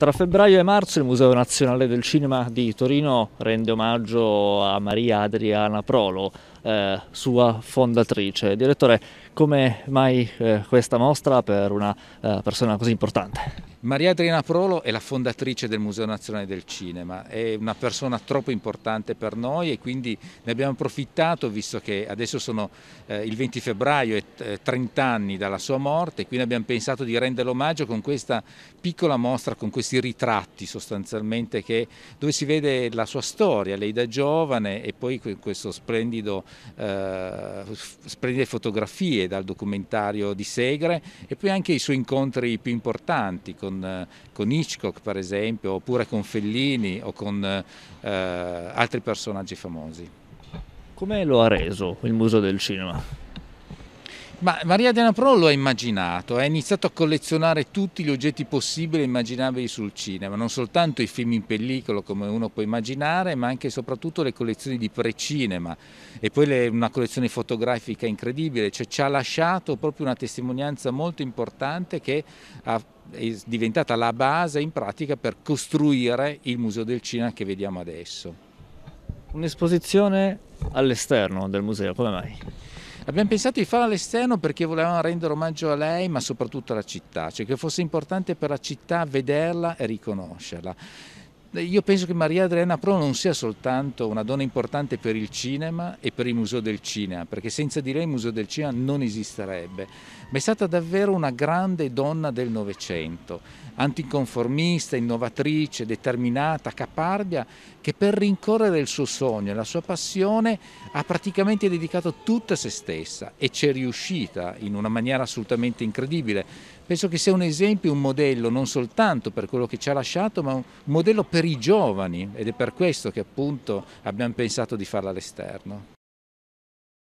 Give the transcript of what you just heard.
Tra febbraio e marzo il Museo Nazionale del Cinema di Torino rende omaggio a Maria Adriana Prolo, eh, sua fondatrice. Direttore, come mai eh, questa mostra per una eh, persona così importante? Maria Adriana Prolo è la fondatrice del Museo Nazionale del Cinema, è una persona troppo importante per noi e quindi ne abbiamo approfittato visto che adesso sono eh, il 20 febbraio e eh, 30 anni dalla sua morte, quindi abbiamo pensato di rendere omaggio con questa piccola mostra, con questi ritratti sostanzialmente che, dove si vede la sua storia, lei da giovane e poi queste eh, splendide fotografie dal documentario di Segre e poi anche i suoi incontri più importanti con, eh, con Hitchcock per esempio, oppure con Fellini o con eh, altri personaggi famosi. Come lo ha reso il Museo del Cinema? Ma Maria Diana Pro lo ha immaginato, ha iniziato a collezionare tutti gli oggetti possibili e immaginabili sul cinema, non soltanto i film in pellicola come uno può immaginare, ma anche e soprattutto le collezioni di precinema e poi le, una collezione fotografica incredibile, cioè ci ha lasciato proprio una testimonianza molto importante che ha, è diventata la base in pratica per costruire il Museo del Cinema che vediamo adesso. Un'esposizione all'esterno del museo, come mai? Abbiamo pensato di farlo all'esterno perché volevamo rendere omaggio a lei, ma soprattutto alla città, cioè che fosse importante per la città vederla e riconoscerla. Io penso che Maria Adriana Pro non sia soltanto una donna importante per il cinema e per il Museo del Cinema, perché senza di lei il Museo del Cinema non esisterebbe, ma è stata davvero una grande donna del Novecento, anticonformista, innovatrice, determinata, caparbia, che per rincorrere il suo sogno e la sua passione ha praticamente dedicato tutta se stessa e ci è riuscita in una maniera assolutamente incredibile. Penso che sia un esempio, un modello non soltanto per quello che ci ha lasciato, ma un modello per per i giovani ed è per questo che appunto abbiamo pensato di farla all'esterno.